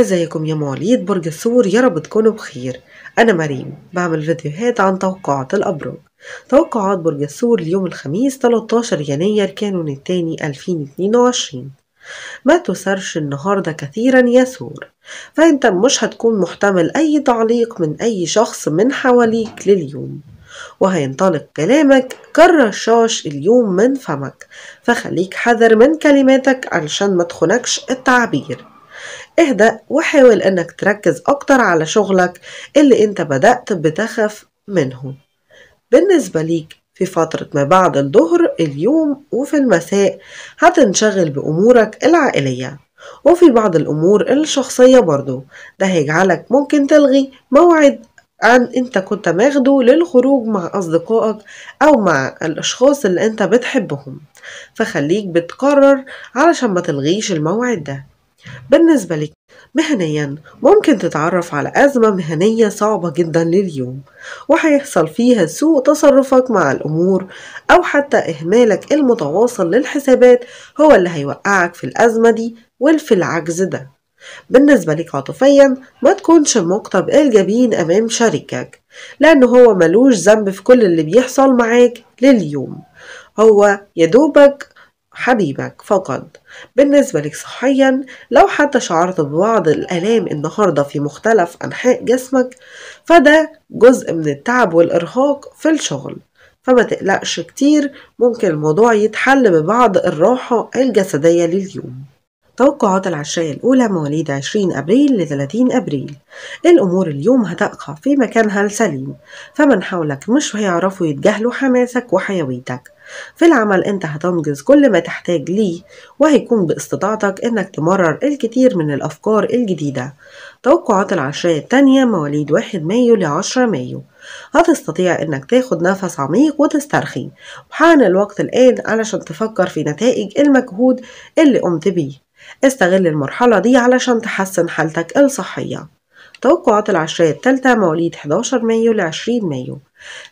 ازيكم يا مواليد برج الثور يا رب تكونوا بخير انا مريم بعمل فيديوهات عن توقعات الابراج توقعات برج الثور ليوم الخميس 13 يناير كانون الثاني 2022 ما تسرش النهاردة كثيرا يا ثور فانت مش هتكون محتمل اي تعليق من اي شخص من حواليك لليوم وهينطلق كلامك كالرشاش اليوم من فمك فخليك حذر من كلماتك علشان ما تخنكش التعبير اهدأ وحاول انك تركز اكتر على شغلك اللي انت بدأت بتخاف منه بالنسبة ليك في فترة ما بعد الظهر اليوم وفي المساء هتنشغل بأمورك العائلية وفي بعض الأمور الشخصية برضو ده هيجعلك ممكن تلغي موعد عن انت كنت ماخده للخروج مع أصدقائك أو مع الأشخاص اللي انت بتحبهم فخليك بتقرر علشان ما تلغيش الموعد ده بالنسبة لك مهنيا ممكن تتعرف على أزمة مهنية صعبة جدا لليوم وهيحصل فيها سوء تصرفك مع الأمور أو حتى إهمالك المتواصل للحسابات هو اللي هيوقعك في الأزمة دي وفي العجز ده بالنسبة لك عاطفيا ما تكونش مقطب الجبين أمام شريكك لأن هو ملوش ذنب في كل اللي بيحصل معاك لليوم هو يدوبك حبيبك فقط بالنسبة لك صحيا لو حتى شعرت ببعض الآلام النهاردة في مختلف أنحاء جسمك فده جزء من التعب والإرهاق في الشغل فما تقلقش كتير ممكن الموضوع يتحل ببعض الراحة الجسدية لليوم توقعات العشرية الأولى مواليد 20 أبريل ل 30 أبريل الأمور اليوم هتقع في مكانها السليم فمن حولك مش هيعرفوا يتجاهلوا حماسك وحيويتك في العمل انت هتنجز كل ما تحتاج ليه وهيكون باستطاعتك انك تمرر الكثير من الأفكار الجديدة توقعات العشرية التانية مواليد 1 مايو ل 10 مايو هتستطيع انك تاخد نفس عميق وتسترخي وحان الوقت الآن علشان تفكر في نتائج المجهود اللي قمت بيه استغل المرحلة دي علشان تحسن حالتك الصحية توقعات العشرية التالتة مواليد 11 مايو ل 20 مايو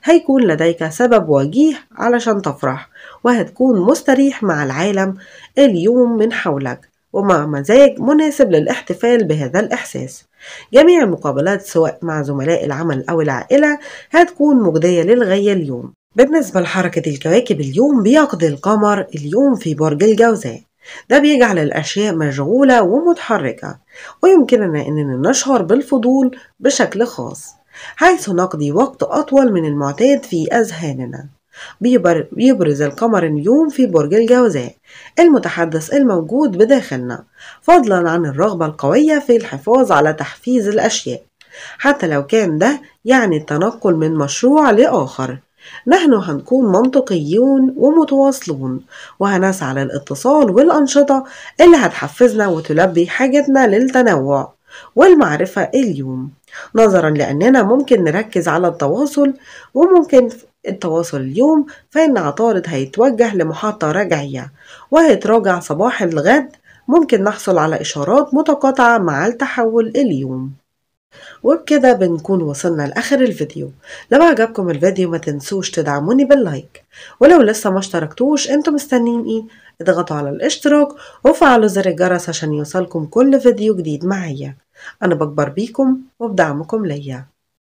هيكون لديك سبب وجيه علشان تفرح وهتكون مستريح مع العالم اليوم من حولك ومع مزاج مناسب للاحتفال بهذا الإحساس جميع المقابلات سواء مع زملاء العمل أو العائلة هتكون مجدية للغاية اليوم بالنسبة لحركة الكواكب اليوم بيقضي القمر اليوم في برج الجوزاء ده بيجعل الأشياء مشغولة ومتحركة ويمكننا أننا نشعر بالفضول بشكل خاص حيث نقضي وقت أطول من المعتاد في أذهاننا بيبرز القمر اليوم في برج الجوزاء المتحدث الموجود بداخلنا فضلا عن الرغبة القوية في الحفاظ على تحفيز الأشياء حتى لو كان ده يعني التنقل من مشروع لآخر نحن هنكون منطقيون ومتواصلون وهنسعى للاتصال والأنشطة اللي هتحفزنا وتلبي حاجتنا للتنوع والمعرفة اليوم نظرا لأننا ممكن نركز على التواصل وممكن التواصل اليوم فإن عطارد هيتوجه لمحطة رجعية وهيتراجع صباح الغد ممكن نحصل على إشارات متقاطعة مع التحول اليوم وبكده بنكون وصلنا لآخر الفيديو لو عجبكم الفيديو ما تنسوش تدعموني باللايك ولو لسه ما اشتركتوش انتوا مستنيين ايه اضغطوا على الاشتراك وفعلوا زر الجرس عشان يوصلكم كل فيديو جديد معايا انا بكبر بيكم وبدعمكم ليا